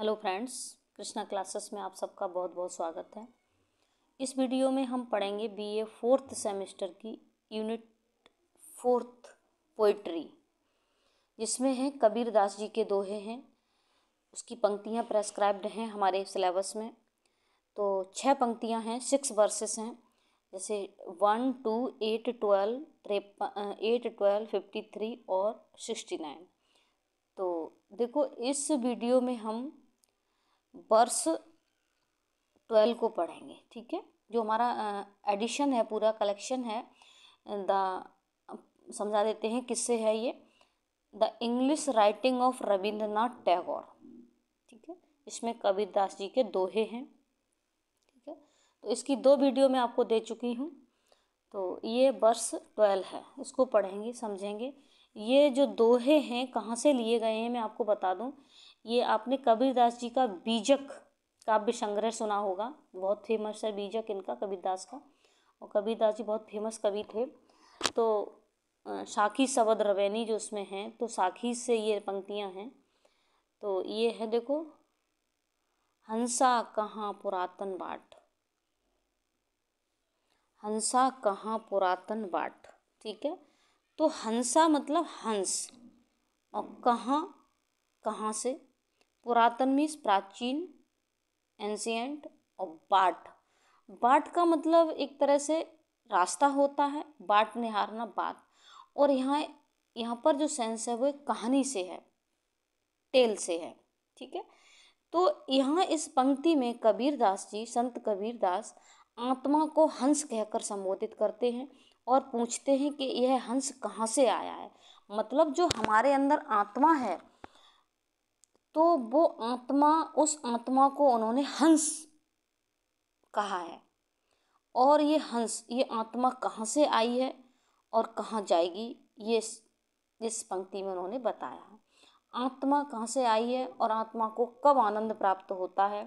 Hello friends Krishna classes में आप सबका बहुत बहुत स्वागत है इस वीडियो में हम पढ़ेंगे बीए फोर्थ सेमेस्टर की यूनिट फोर्थ पोइट्री जिसमें है कबीर दास जी के दोहे हैं उसकी पंक्तियां प्रेस्क्राइब्ड हैं हमारे सिलेबस में तो छह पंक्तियां हैं सिक्स वर्सेस हैं जैसे वन टू एट ट्वेल्व त्रेपन एट ट्वेल्व फिफ्टी थ्री और सिक्सटी नाइन तो देखो इस वीडियो में हम वर्ष ट्वेल्व को पढ़ेंगे ठीक है जो हमारा एडिशन है पूरा कलेक्शन है द समझा देते हैं किससे है ये the English writing of Rabindranath Tagore ठीक है इसमें कबीरदास जी के दोहे हैं ठीक है तो इसकी दो वीडियो मैं आपको दे चुकी हूँ तो ये वर्ष ट्वेल्व है इसको पढ़ेंगे समझेंगे ये जो दोहे हैं कहाँ से लिए गए हैं मैं आपको बता दूँ ये आपने कबीरदास जी का बीजक काव्य संग्रह सुना होगा बहुत फेमस है बीजक इनका कबीरदास का और कबीरदास जी बहुत फेमस कवि थे तो साखी सवद रवैनी जो उसमें हैं तो साखी से ये पंक्तियां हैं तो ये है देखो हंसा कहाँ पुरातन बाट हंसा कहाँ पुरातन बाट ठीक है तो हंसा मतलब हंस और कहाँ कहाँ से पुरातन मीन्स प्राचीन एंशियंट और बाट बाट का मतलब एक तरह से रास्ता होता है बाट निहारना बात और यहाँ यहाँ पर जो सेंस है वो कहानी से है टेल से है ठीक है तो यहाँ इस पंक्ति में कबीरदास जी संत कबीरदास आत्मा को हंस कहकर संबोधित करते हैं और पूछते हैं कि यह हंस कहाँ से आया है मतलब जो हमारे अंदर आत्मा है तो वो आत्मा उस आत्मा को उन्होंने हंस कहा है और ये हंस ये आत्मा कहाँ से आई है और कहाँ जाएगी ये इस पंक्ति में उन्होंने बताया है आत्मा कहाँ से आई है और आत्मा को कब आनंद प्राप्त होता है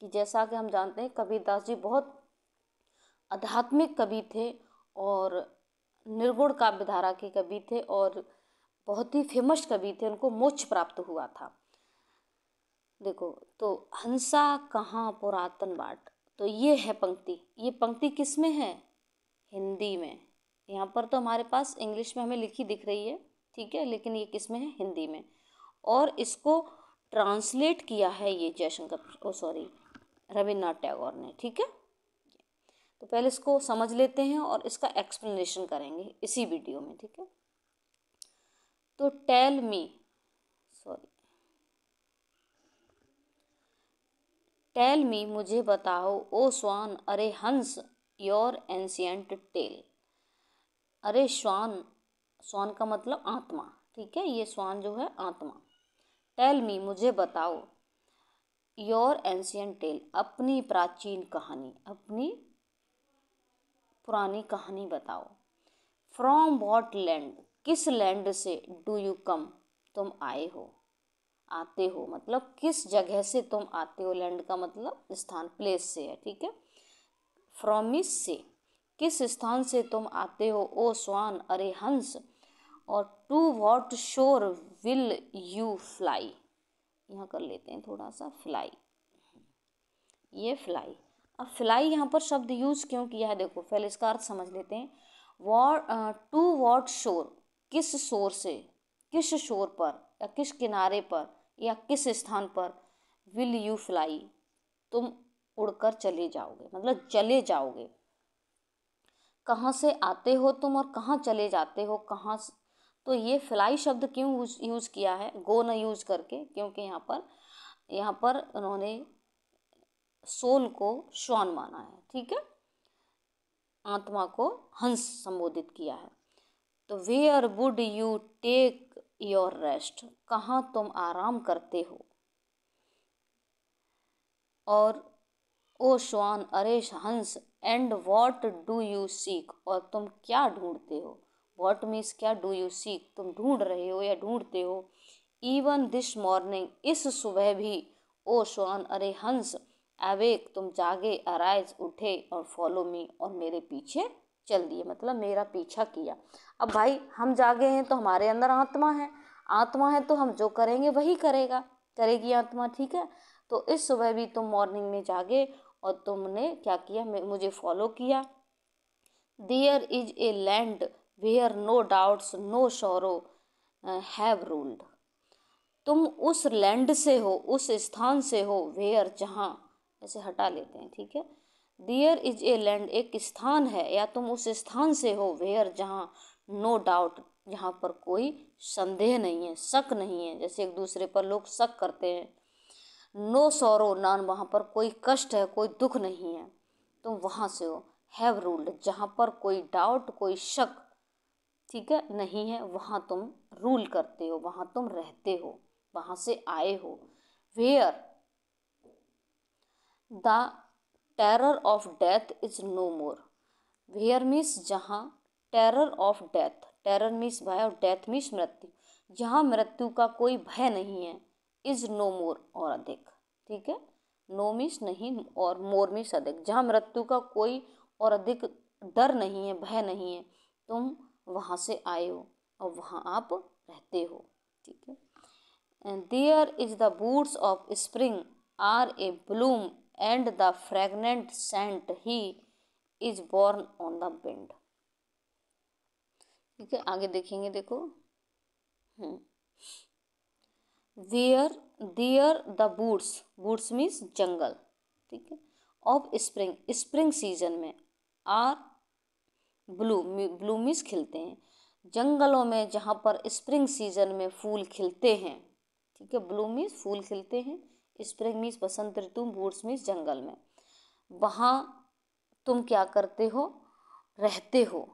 कि जैसा कि हम जानते हैं कबीरदास जी बहुत आध्यात्मिक कवि थे और निर्गुण काव्यधारा के कवि थे और बहुत ही फेमस कवि थे उनको मोक्ष प्राप्त हुआ था देखो तो हंसा कहाँ पुरातन बाट तो ये है पंक्ति ये पंक्ति किस में है हिंदी में यहाँ पर तो हमारे पास इंग्लिश में हमें लिखी दिख रही है ठीक है लेकिन ये किस में है हिंदी में और इसको ट्रांसलेट किया है ये जयशंकर ओ सॉरी रविन्द्रनाथ टैगोर ने ठीक है तो पहले इसको समझ लेते हैं और इसका एक्सप्लेनेशन करेंगे इसी वीडियो में ठीक है तो टेल मी टेल मी मुझे बताओ ओ स्वान अरे हंस योर एंशियंट टेल अरे श्वान स्वान का मतलब आत्मा ठीक है ये स्वान जो है आत्मा टेल मी मुझे बताओ योर एंशियंट टेल अपनी प्राचीन कहानी अपनी पुरानी कहानी बताओ फ्रॉम वॉट लैंड किस लैंड से डू यू कम तुम आए हो आते हो मतलब किस जगह से तुम आते हो लैंड का मतलब स्थान प्लेस से है ठीक है फ्रॉमिस से किस स्थान से तुम आते हो ओ स्वान अरे हंस और to what shore will you fly यहाँ कर लेते हैं थोड़ा सा फ्लाई ये फ्लाई अब फ्लाई यहाँ पर शब्द यूज़ क्यों किया है देखो फैल इसका अर्थ समझ लेते हैं वॉट टू वॉट शोर किस शोर से किस शोर पर या किस किनारे पर या किस स्थान पर विल यू फ्लाई तुम उड़कर चले जाओगे मतलब चले जाओगे कहाँ से आते हो तुम और कहाँ चले जाते हो कहाँ स... तो ये फ्लाई शब्द क्यों यूज़ किया है गो न यूज़ करके क्योंकि यहाँ पर यहाँ पर उन्होंने सोल को श्वान माना है ठीक है आत्मा को हंस संबोधित किया है तो where would you take your rest कहाँ तुम आराम करते हो और ओ श्वान अरे हंस and what do you seek और तुम क्या ढूंढते हो वॉट मीन्स क्या डू यू सीक तुम ढूंढ रहे हो या ढूंढते हो इवन दिस मॉर्निंग इस सुबह भी ओ श्वान अरे हंस अवेक तुम जागे अराइज उठे और फॉलो मी और मेरे पीछे चल दिए मतलब मेरा पीछा किया अब भाई हम जागे हैं तो हमारे अंदर आत्मा है आत्मा है तो हम जो करेंगे वही करेगा करेगी आत्मा ठीक है तो इस सुबह भी तुम मॉर्निंग में जागे और तुमने क्या किया मुझे फॉलो किया there is a land where no doubts no sorrow have ruled तुम उस लैंड से हो उस स्थान से हो वेयर जहाँ ऐसे हटा लेते हैं ठीक है देयर इज ए लैंड एक स्थान है या तुम उस स्थान से हो वेयर जहाँ नो डाउट जहाँ पर कोई संदेह नहीं है शक नहीं है जैसे एक दूसरे पर लोग शक करते हैं नो सौरो नान वहाँ पर कोई कष्ट है कोई दुख नहीं है तुम वहाँ से हो हैव रूल्ड जहाँ पर कोई डाउट कोई शक ठीक है नहीं है वहाँ तुम रूल करते हो वहाँ तुम रहते हो वहाँ से आए हो where the terror of death is no more where means जहाँ terror of death terror means भय और डेथ मीन्स मृत्यु जहाँ मृत्यु का कोई भय नहीं है इज नो मोर और अधिक ठीक है नो मीस नहीं और मोर मीस अधिक जहाँ मृत्यु का कोई और अधिक डर नहीं है भय नहीं है तुम वहाँ से आए हो और वहाँ आप रहते हो ठीक है there is the woods of spring are a bloom and the fragrant scent he is born on the wind ठीक है आगे देखेंगे देखो there there the woods woods means जंगल ठीक है ऑफ स्प्रिंग स्प्रिंग सीजन में आर ब्लू ब्लू मीन्स खिलते हैं जंगलों में जहाँ पर स्प्रिंग सीजन में फूल खिलते हैं ठीक है ब्लू मीन्स फूल खिलते हैं स्प्रिंग मीन्स बसंत ऋतु बूट्स मीन्स जंगल में वहाँ तुम क्या करते हो रहते हो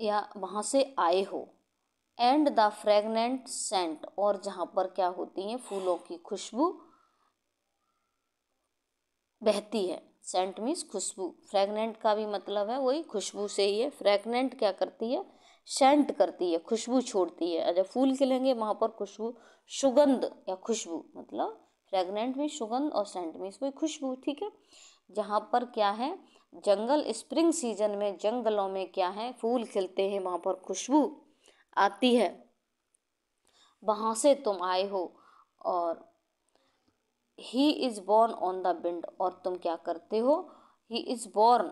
या वहाँ से आए हो एंड द फ्रेगनेंट सेंट और जहाँ पर क्या होती है फूलों की खुशबू बहती है सेंट मीन्स खुशबू फ्रेगनेंट का भी मतलब है वही खुशबू से ही है फ्रेगनेंट क्या करती है सेंट करती है खुशबू छोड़ती है जब फूल खिलेंगे वहाँ पर खुशबू सुगंध या खुशबू मतलब फ्रेगनेंट में सुगंध और सेंट में इसमें खुशबू ठीक है जहाँ पर क्या है जंगल स्प्रिंग सीजन में जंगलों में क्या है फूल खिलते हैं वहाँ पर खुशबू आती है वहाँ से तुम आए हो और he is born on the wind और तुम क्या करते हो ही इज़ बॉर्न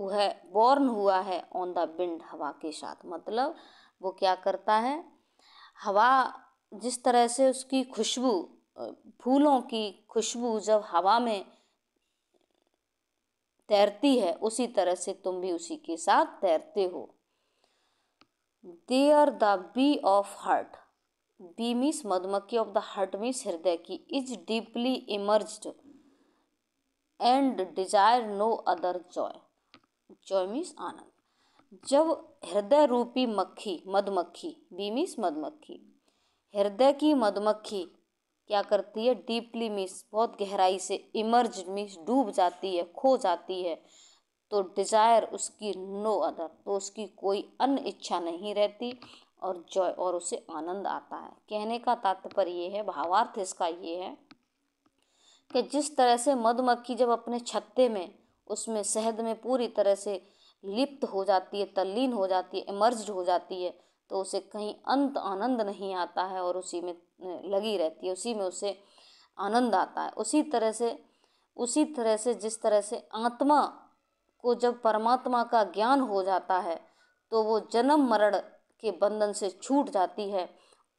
वह बॉर्न हुआ है ऑन द विंड हवा के साथ मतलब वो क्या करता है हवा जिस तरह से उसकी खुशबू फूलों की खुशबू जब हवा में तैरती है उसी तरह से तुम भी उसी के साथ तैरते हो they are the bee of heart bee means मधुमक्खी ऑफ द हार्ट मीस हृदय की is deeply immersed and desire no other joy joy means आनंद जब हृदय रूपी मक्खी मधुमक्खी बीमिस मधुमक्खी हृदय की मधुमक्खी क्या करती है डीपली मिस बहुत गहराई से इमर्ज मिस डूब जाती है खो जाती है तो डिजायर उसकी नो अदर तो उसकी कोई अन्य इच्छा नहीं रहती और जॉय और उसे आनंद आता है कहने का तात्पर्य ये है भावार्थ इसका ये है कि जिस तरह से मधुमक्खी जब अपने छत्ते में उसमें शहद में पूरी तरह से लिप्त हो जाती है तल्लीन हो जाती है इमर्ज हो जाती है तो उसे कहीं अंत आनंद नहीं आता है और उसी में लगी रहती है उसी में उसे आनंद आता है उसी तरह से उसी तरह से जिस तरह से आत्मा को जब परमात्मा का ज्ञान हो जाता है तो वो जन्म मरण के बंधन से छूट जाती है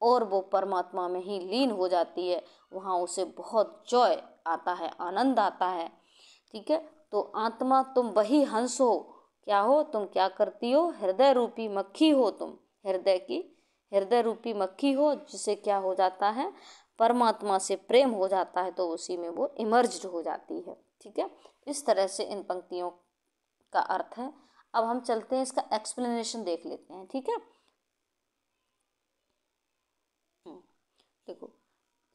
और वो परमात्मा में ही लीन हो जाती है वहाँ उसे बहुत जॉय आता है आनंद आता है ठीक है तो आत्मा तुम वही हंस हो क्या हो तुम क्या करती हो हृदय रूपी मक्खी हो तुम हृदय की हृदय रूपी मक्खी हो जिसे क्या हो जाता है परमात्मा से प्रेम हो जाता है तो उसी में वो इमर्ज हो जाती है ठीक है इस तरह से इन पंक्तियों का अर्थ है अब हम चलते हैं इसका एक्सप्लेनेशन देख लेते हैं ठीक है देखो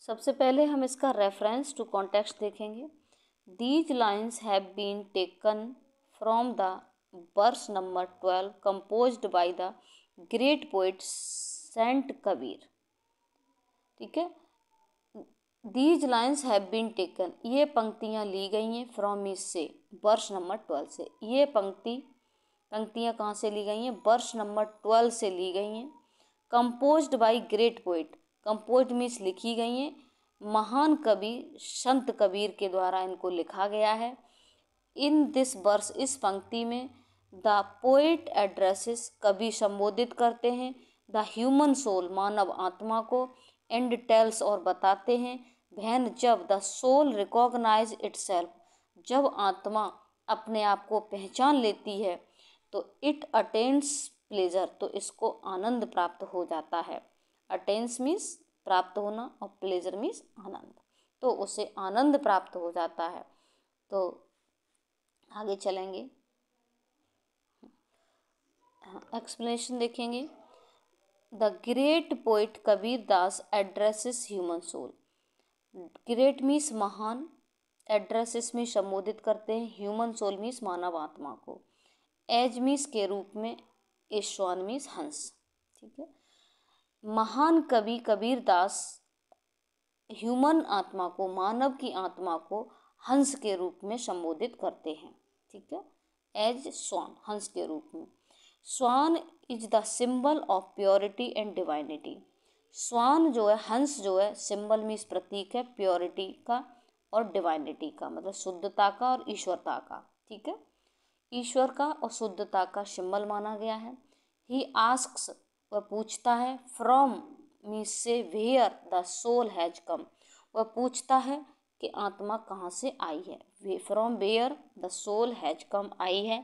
सबसे पहले हम इसका रेफरेंस टू कॉन्टेक्स्ट देखेंगे These lines have been taken from the verse number 12 composed by the great poet Saint Kabir. ठीक है these lines have been taken ये पंक्तियाँ ली गई हैं फ्रॉम इस से वर्ष नंबर ट्वेल्व से ये पंक्ति पंक्तियाँ कहाँ से ली गई हैं वर्ष नंबर ट्वेल्व से ली गई हैं composed by great poet compose means लिखी गई हैं महान कवि संत कबीर के द्वारा इनको लिखा गया है इन दिस वर्ष इस पंक्ति में द पोइट एड्रेसेस कवि संबोधित करते हैं द ह्यूमन सोल मानव आत्मा को एंड टेल्स और बताते हैं भैन जब द सोल रिकॉग्नाइज इट जब आत्मा अपने आप को पहचान लेती है तो इट अटेंस प्लेजर तो इसको आनंद प्राप्त हो जाता है अटेंस मीन्स प्राप्त होना और प्लेजर मीन्स आनंद तो उसे आनंद प्राप्त हो जाता है तो आगे चलेंगे एक्सप्लेनेशन देखेंगे the great poet Kabir Das addresses human soul great means महान एड्रेसेस में संबोधित करते हैं ह्यूमन सोल मीस मानव आत्मा को एज मीस के रूप में ईश्वान मीस हंस ठीक है महान कवि कबीर दास ह्यूमन आत्मा को मानव की आत्मा को हंस के रूप में संबोधित करते हैं ठीक है एज स्वान हंस के रूप में swan is the symbol of purity and divinity swan जो है हंस जो है सिंबल मीन्स प्रतीक है प्योरिटी का और डिवाइनिटी का मतलब शुद्धता का और ईश्वरता का ठीक है ईश्वर का और शुद्धता का सिंबल माना गया है ही आस्क्स वह पूछता है फ्रॉम मी से where the soul has come वह पूछता है कि आत्मा कहाँ से आई है from where the soul has come आई है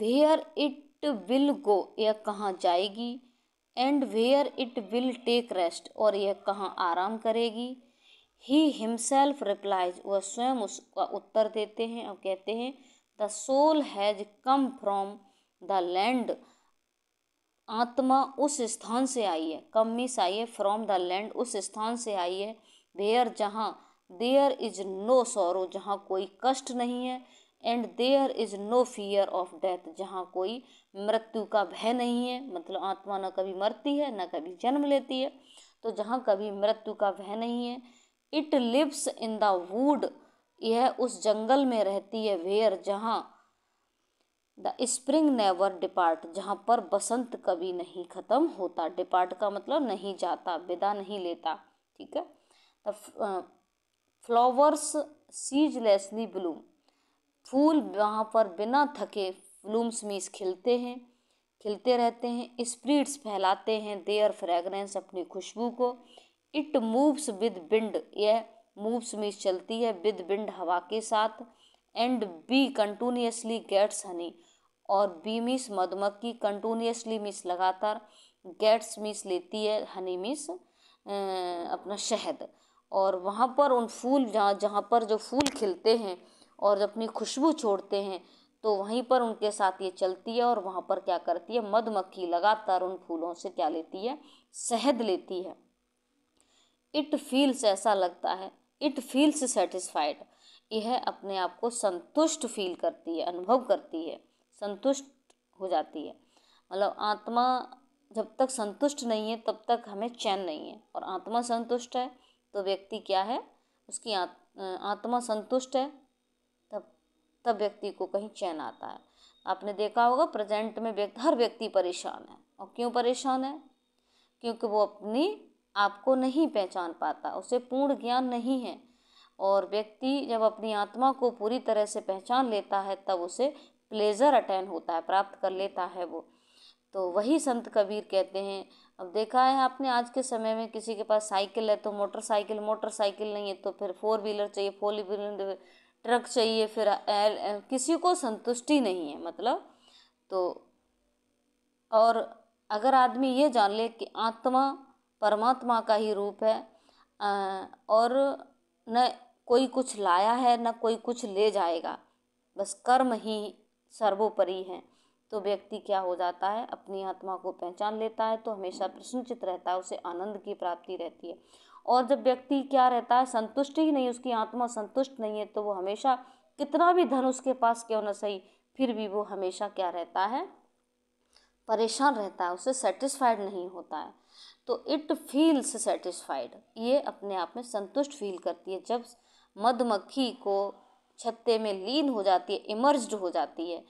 वेयर इट विल गो यह कहाँ जाएगी and where it will take rest और यह कहाँ आराम करेगी ही हिमसेल्फ रिप्लाइज वह स्वयं उसका उत्तर देते हैं और कहते हैं the soul has come from the land आत्मा उस स्थान से आई है कम मिस आई है फ्रॉम द लैंड उस स्थान से आई है देयर जहाँ देयर इज नो सोरो जहाँ कोई कष्ट नहीं है and there is no fear of death जहाँ कोई मृत्यु का भय नहीं है मतलब आत्मा ना कभी मरती है ना कभी जन्म लेती है तो जहाँ कभी मृत्यु का भय नहीं है it lives in the wood यह उस जंगल में रहती है वेयर जहाँ द स्प्रिंग नेवर डिपार्ट जहाँ पर बसंत कभी नहीं ख़त्म होता डिपार्ट का मतलब नहीं जाता विदा नहीं लेता ठीक है द फ्लावर्स सीजलेसली ब्लूम फूल वहाँ पर बिना थके ब्लूम्स मीस खिलते हैं खिलते रहते हैं स्प्रिट्स फैलाते हैं देयर फ्रेगरेंस अपनी खुशबू को इट मूव्स विद बिंड यह मूव्स मीस चलती है विद बिंड हवा के साथ and bee continuously gets honey और बी मिस मधुमक्खी कंटिन्यूसली मिस लगातार गेट्स मिस लेती है हनी मिस अपना शहद और वहाँ पर उन फूल जहाँ जहाँ पर जो फूल खिलते हैं और अपनी खुशबू छोड़ते हैं तो वहीं पर उनके साथ ये चलती है और वहाँ पर क्या करती है मधुमक्खी लगातार उन फूलों से क्या लेती है शहद लेती है इट फील्स ऐसा लगता है इट फील्स सेटिस्फाइड यह अपने आप को संतुष्ट फील करती है अनुभव करती है संतुष्ट हो जाती है मतलब आत्मा जब तक संतुष्ट नहीं है तब तक हमें चैन नहीं है और आत्मा संतुष्ट है तो व्यक्ति क्या है उसकी आत्मा संतुष्ट है तब तब व्यक्ति को कहीं चैन आता है आपने देखा होगा प्रेजेंट में व्यक्ति हर व्यक्ति परेशान है और क्यों परेशान है क्योंकि वो अपनी आप को नहीं पहचान पाता उसे पूर्ण ज्ञान नहीं है और व्यक्ति जब अपनी आत्मा को पूरी तरह से पहचान लेता है तब उसे प्लेज़र अटैन होता है प्राप्त कर लेता है वो तो वही संत कबीर कहते हैं अब देखा है आपने आज के समय में किसी के पास साइकिल है तो मोटरसाइकिल मोटरसाइकिल नहीं है तो फिर फोर व्हीलर चाहिए फोर व्हीलर ट्रक चाहिए फिर एल, किसी को संतुष्टि नहीं है मतलब तो और अगर आदमी ये जान ले कि आत्मा परमात्मा का ही रूप है और न कोई कुछ लाया है ना कोई कुछ ले जाएगा बस कर्म ही सर्वोपरि हैं तो व्यक्ति क्या हो जाता है अपनी आत्मा को पहचान लेता है तो हमेशा प्रश्नचित रहता है उसे आनंद की प्राप्ति रहती है और जब व्यक्ति क्या रहता है संतुष्ट ही नहीं उसकी आत्मा संतुष्ट नहीं है तो वो हमेशा कितना भी धन उसके पास क्यों ना सही फिर भी वो हमेशा क्या रहता है परेशान रहता है उसे सेटिस्फाइड नहीं होता है तो इट फील्स सेटिस्फाइड ये अपने आप में संतुष्ट फील करती है जब मधुमक्खी को छत्ते में लीन हो जाती है इमर्ज्ड हो जाती है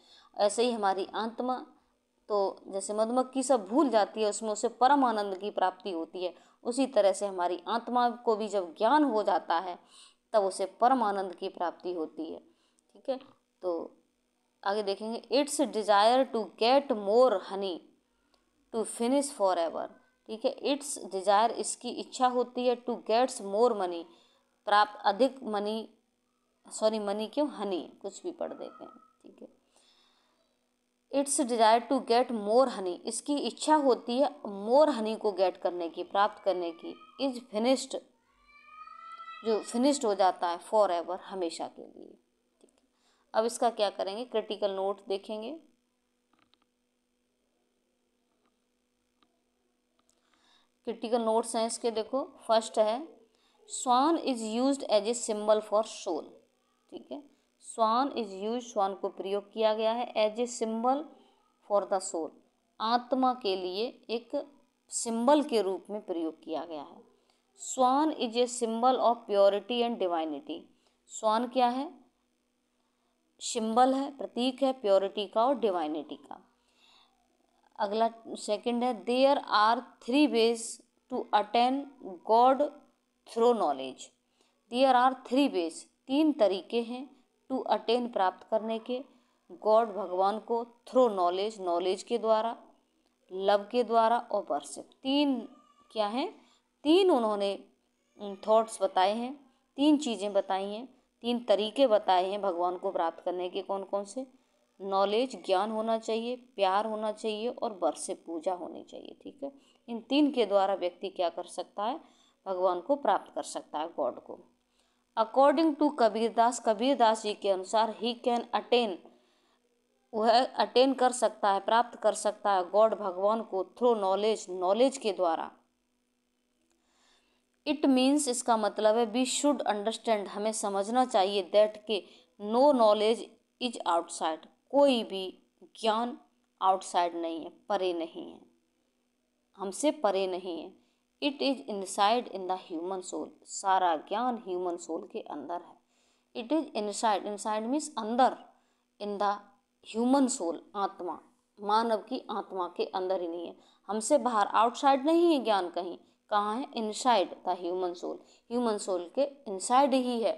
ऐसे ही हमारी आत्मा तो जैसे मधुमक्खी सब भूल जाती है उसमें उसे परम आनंद की प्राप्ति होती है उसी तरह से हमारी आत्मा को भी जब ज्ञान हो जाता है तब उसे परम आनंद की प्राप्ति होती है ठीक है तो आगे देखेंगे it's desire to get more honey to finish forever ठीक है इट्स डिज़ायर इसकी इच्छा होती है टू गेट्स मोर मनी प्राप्त अधिक मनी सॉरी मनी क्यों हनी कुछ भी पढ़ देते हैं ठीक है it's desire to get more honey इसकी इच्छा होती है मोर हनी को गेट करने की प्राप्त करने की इज फिनिश्ड जो फिनिश्ड हो जाता है फॉर एवर हमेशा के लिए ठीक है अब इसका क्या करेंगे क्रिटिकल नोट देखेंगे क्रिटिकल नोट्स हैं इसके देखो फर्स्ट है swan is use as a symbol for soul ठीक है स्वान इज यूज स्वान को प्रयोग किया गया है as a symbol for the soul आत्मा के लिए एक सिंबल के रूप में प्रयोग किया गया है swan is a symbol of purity and divinity swan क्या है सिंबल है प्रतीक है प्योरिटी का और डिवाइनिटी का अगला सेकंड है there are three ways to attain God through knowledge there are three ways तीन तरीके हैं टू अटेन प्राप्त करने के गॉड भगवान को थ्रो नॉलेज नॉलेज के द्वारा लव के द्वारा और वर्सिप तीन क्या हैं तीन उन्होंने थॉट्स बताए हैं तीन चीज़ें बताई हैं तीन तरीके बताए हैं भगवान को प्राप्त करने के कौन कौन से नॉलेज ज्ञान होना चाहिए प्यार होना चाहिए और वर्ष पूजा होनी चाहिए ठीक है इन तीन के द्वारा व्यक्ति क्या कर सकता है भगवान को प्राप्त कर सकता है गॉड को अकॉर्डिंग टू कबीरदास कबीरदास जी के अनुसार ही कैन अटेन वह अटेन कर सकता है प्राप्त कर सकता है गॉड भगवान को थ्रू नॉलेज नॉलेज के द्वारा इट मीन्स इसका मतलब है वी शुड अंडरस्टैंड हमें समझना चाहिए दैट के नो नॉलेज इज आउटसाइड कोई भी ज्ञान आउटसाइड नहीं है परे नहीं है हमसे परे नहीं है it is inside in the human soul सारा ज्ञान ह्यूमन सोल के अंदर है it is inside inside means अंदर इन द ह्यूमन सोल आत्मा मानव की आत्मा के अंदर ही नहीं है हमसे बाहर आउटसाइड नहीं है ज्ञान कहीं कहाँ है inside the human soul human soul के इनसाइड ही है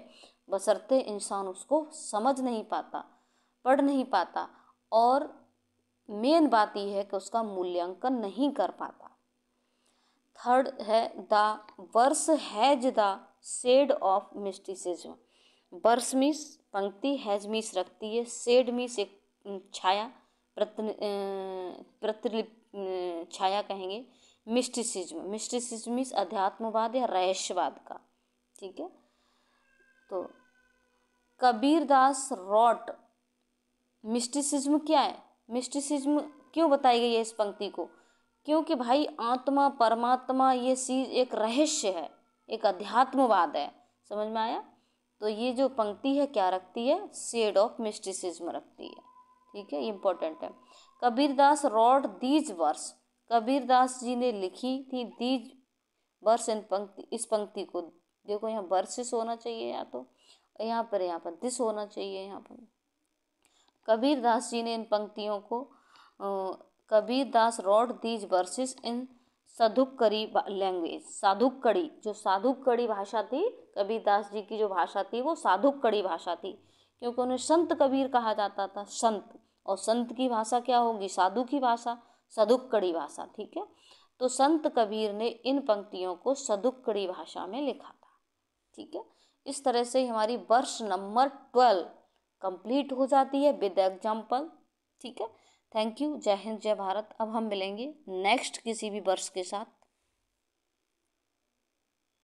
बसरते इंसान उसको समझ नहीं पाता पढ़ नहीं पाता और मेन बात यह है कि उसका मूल्यांकन नहीं कर पाता थर्ड है the verse has the shade of mysticism verse means पंक्ति हैज मीस रखती है सेड मीस एक छाया प्रतिलिप छाया कहेंगे मिस्टिसिज्म मिस्टिसिज्म मीस अध्यात्मवाद या रहस्यवाद का ठीक है तो कबीरदास रॉट मिस्टिसिज्म क्या है मिस्टिसिज्म क्यों बताई गई है इस पंक्ति को क्योंकि भाई आत्मा परमात्मा ये चीज एक रहस्य है एक अध्यात्मवाद है समझ में आया तो ये जो पंक्ति है क्या रखती है शेड ऑफ मिस्टिसिज्म रखती है ठीक है इम्पोर्टेंट है कबीरदास रॉड दीज वर्ष कबीरदास जी ने लिखी थी दीज वर्ष इन पंक्ति इस पंक्ति को देखो यहाँ वर्सेस होना चाहिए या तो यहाँ पर यहाँ पर दिस होना चाहिए यहाँ पर कबीरदास जी ने इन पंक्तियों को Kabirdas wrote these verses in Sadhukkadi language Sadhukkadi जो साधुकड़ी भाषा थी कबीरदास जी की जो भाषा थी वो साधुकड़ी भाषा थी क्योंकि उन्हें संत कबीर कहा जाता था संत और संत की भाषा क्या होगी साधु की भाषा साधुकड़ी भाषा ठीक है तो संत कबीर ने इन पंक्तियों को साधुकड़ी भाषा में लिखा था ठीक है इस तरह से हमारी वर्ष नंबर ट्वेल्व कंप्लीट हो जाती है विद एग्जाम्पल ठीक है थैंक यू जय हिंद जय भारत अब हम मिलेंगे नेक्स्ट किसी भी वर्ष के साथ